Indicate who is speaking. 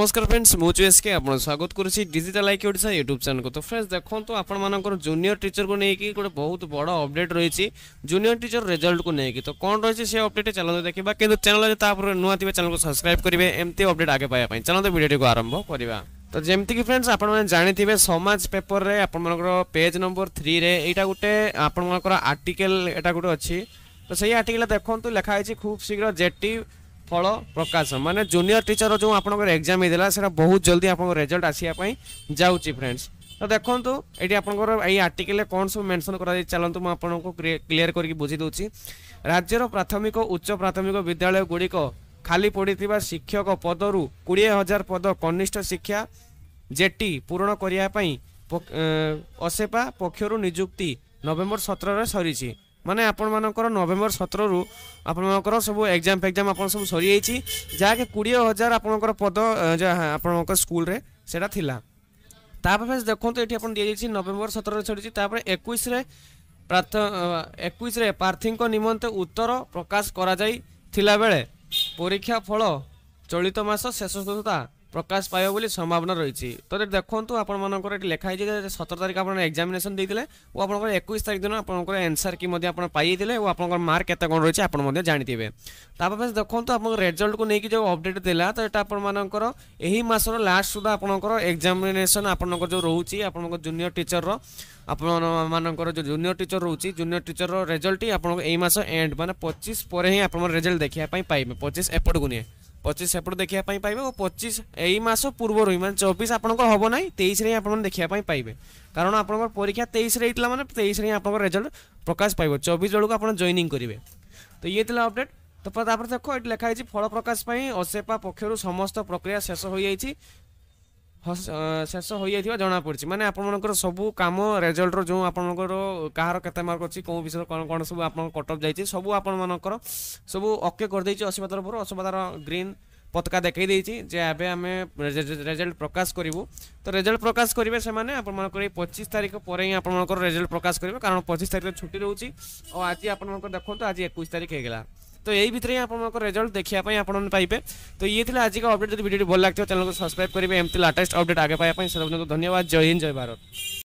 Speaker 1: নমস্কার ফ্রেন্ডস ମୁଁ ଚୁଏସ୍କେ ଆପଣ ସ୍ୱାଗତ କରୁଛି ଡିଜିଟାଲ୍ ଆଇକି ଓଡ଼ିଶା ୟୁଟ୍ୟୁବ୍ ଚ୍ୟାନେଲ୍କୁ ତ ଫ୍ରେଣ୍ଡସ୍ ଦେଖନ୍ତୁ ଆପଣମାନଙ୍କର ଜୁନିୟର୍ ଟିଚର୍କୁ ନେଇକି ଗୋଟେ ବହୁତ ବଡ଼ ଅପଡେଟ୍ ରହିଛି ଜୁନିୟର୍ ଟିଚର୍ ରେଜଲ୍ଟକୁ ନେଇକି ତ କ'ଣ ରହିଛି ସେ ଅପଡେଟ୍ ଚାଲନ୍ତୁ ଦେଖିବା କିନ୍ତୁ ଚ୍ୟାନେଲ୍ ତାପରେ ନୂଆ ଥିବା ଚ୍ୟାନେଲ୍କୁ ସବସ୍କ୍ରାଇବ୍ କରିବେ ଏମିତି ଅପଡେଟ୍ ଆଗେ ପାଇବା ପାଇଁ ଚାଲନ୍ତୁ ଭିଡ଼ିଓଟିକୁ ଆରମ୍ଭ କରିବା ତ ଯେମିତିକି ଫ୍ରେଣ୍ଡସ୍ ଆପଣମାନେ ଜାଣିଥିବେ ସମାଜ ପେପରରେ ଆପଣମାନଙ୍କର ପେଜ୍ ନମ୍ବର ଥ୍ରୀରେ ଏଇଟା ଗୋଟେ ଆପଣମାନଙ୍କର ଆର୍ଟିକେଲ୍ ଏଇଟା ଗୋଟେ ଅଛି ତ ସେଇ ଆର୍ଟିକେଲ୍ ଦେଖନ୍ତୁ ଲେଖା ହେଇଛି ଖୁବ୍ ଶୀଘ୍ର ଜେଟି ফল প্রকাশ মানে জুনিয়র টিচর যে আপনার এক্সাম হয়েছিল সেটা বহু জলদি আপনার রেজল্ট আসবা যাচ্ছি ফ্রেন্ডস তো দেখুন এটি আপনার এই আর্টিকেলে কম সব মেনশন করা চালু মু আপনার ক্লিয়ার করি বুঝি দেছি রাজ্যের প্রাথমিক উচ্চ প্রাথমিক বিদ্যালয় গুড়িক খালি পড়ি শিক্ষক পদরু কোড়িয়ে হাজার পদ কনিষ্ঠ শিক্ষা জেটি পূরণ করা অসেপা পক্ষর নিযুক্তি নভেম্বর সতেরো সরিছে মানে ଆପଣମାନଙ୍କର ନଭେମ୍ବର ସତରରୁ ଆପଣମାନଙ୍କର ସବୁ ଏକ୍ଜାମ୍ ଫେକ୍ଜାମ୍ ଆପଣ ସବୁ ସରିଯାଇଛି ଯାହାକି କୋଡ଼ିଏ ହଜାର ଆପଣଙ୍କର ପଦ ଯାହା ଆପଣଙ୍କ ସ୍କୁଲରେ ସେଇଟା ଥିଲା ତାପରେ ଦେଖନ୍ତୁ ଏଠି ଆପଣ ଦିଆଯାଇଛି ନଭେମ୍ବର ସତରରେ ସରିଛି ତାପରେ ଏକୋଇଶରେ ପ୍ରାର୍ଥ ଏକୋଇଶରେ ପ୍ରାର୍ଥୀଙ୍କ ନିମନ୍ତେ ଉତ୍ତର ପ୍ରକାଶ କରାଯାଇଥିଲା ବେଳେ ପରୀକ୍ଷା ଫଳ ଚଳିତ ମାସ ଶେଷ ସୁଦ୍ଧା প্রকাশ পাইব বলে সম্ভাবনা রয়েছে তো দেখুন আপনার এটি লেখা হয়েছে যে সতের তারিখ আপনার এক্সামিনেসন দিয়ে ও আপনার একুশ তারিখ দিন আপনার এনসার কি আপনার পাইয়ে ও আপনার মার্ক কেতে কম রয়েছে আপনার জাঁথিবে তাপরে দেখুন আপনার রেজল্টক নিয়ে যে অপডেট দেলা তো এটা আপনার এই মাসর লাস্ট সুদ্ধা আপনার এক্সামিনেসন আপনার যে রয়েছে আপনার জুনিয়র টিচর ଆପଣମାନଙ୍କର ଯେଉଁ ଜୁନିୟର ଟିଚର ରହୁଛି ଜୁନିୟର ଟିଚରର ରେଜଲ୍ଟ ଆପଣଙ୍କୁ ଏଇ ମାସ ଏଣ୍ଡ ମାନେ ପଚିଶ ପରେ ହିଁ ଆପଣଙ୍କର ରେଜଲ୍ଟ ଦେଖିବା ପାଇଁ ପାଇବେ ପଚିଶ ଏପଟକୁ ନିଏ পঁচিশ সেপটু দেখা পাইবে ও পঁচিশ এই মাস পূর্বর হি মানে চব্বিশ আপনার হব না তেইশে হি আপনার দেখা পাইবে কারণ আপনার পরীক্ষা তেইশে হয়েছিল মানে তেইশে হি আপনার রেজল্ট প্রকাশ পাইব চব্বিশ বেড়ে আপনার জয়নিং করবে তো ইয়ে লা অপডেট তো তারপরে দেখ এটি লেখা হয়েছে ফল প্রকাশ পাই অসেপা পক্ষ সমস্ত প্রক্রিয়া শেষ হয়ে যাই ଶେଷ ହୋଇଯାଇଥିବା ଜଣାପଡ଼ିଛି ମାନେ ଆପଣମାନଙ୍କର ସବୁ କାମ ରେଜଲ୍ଟର ଯେଉଁ ଆପଣଙ୍କର କାହାର କେତେ ମାର୍କ ଅଛି କେଉଁ ବିଷୟରେ କ'ଣ କ'ଣ ସବୁ ଆପଣଙ୍କ କଟଅଫ୍ ଯାଇଛି ସବୁ ଆପଣମାନଙ୍କର ସବୁ ଓକେ କରିଦେଇଛି ଅସିବା ତରଫରୁ ଅସିବା ଗ୍ରୀନ୍ ପତକା ଦେଖାଇ ଦେଇଛି ଯେ ଏବେ ଆମେ ରେଜଲ୍ଟ ପ୍ରକାଶ କରିବୁ ତ ରେଜଲ୍ଟ ପ୍ରକାଶ କରିବେ ସେମାନେ ଆପଣମାନଙ୍କର ଏଇ ପଚିଶ ତାରିଖ ପରେ ହିଁ ଆପଣମାନଙ୍କର ରେଜଲ୍ଟ ପ୍ରକାଶ କରିବେ କାରଣ ପଚିଶ ତାରିଖରେ ଛୁଟି ରହୁଛି ଆଉ ଆଜି ଆପଣମାନଙ୍କର ଦେଖନ୍ତୁ ଆଜି ଏକୋଇଶ ତାରିଖ ହେଇଗଲା तो यही भितर आपको रेजल्ट देखापी आपे तो ये थी आज का अपडेट जब भिडियो भल लगे चैनल को सब्सक्राइब करेंगे एमती लाटेस्ट अपडेट आगे पाया सब धन्यवाद जय हिंद जय भारत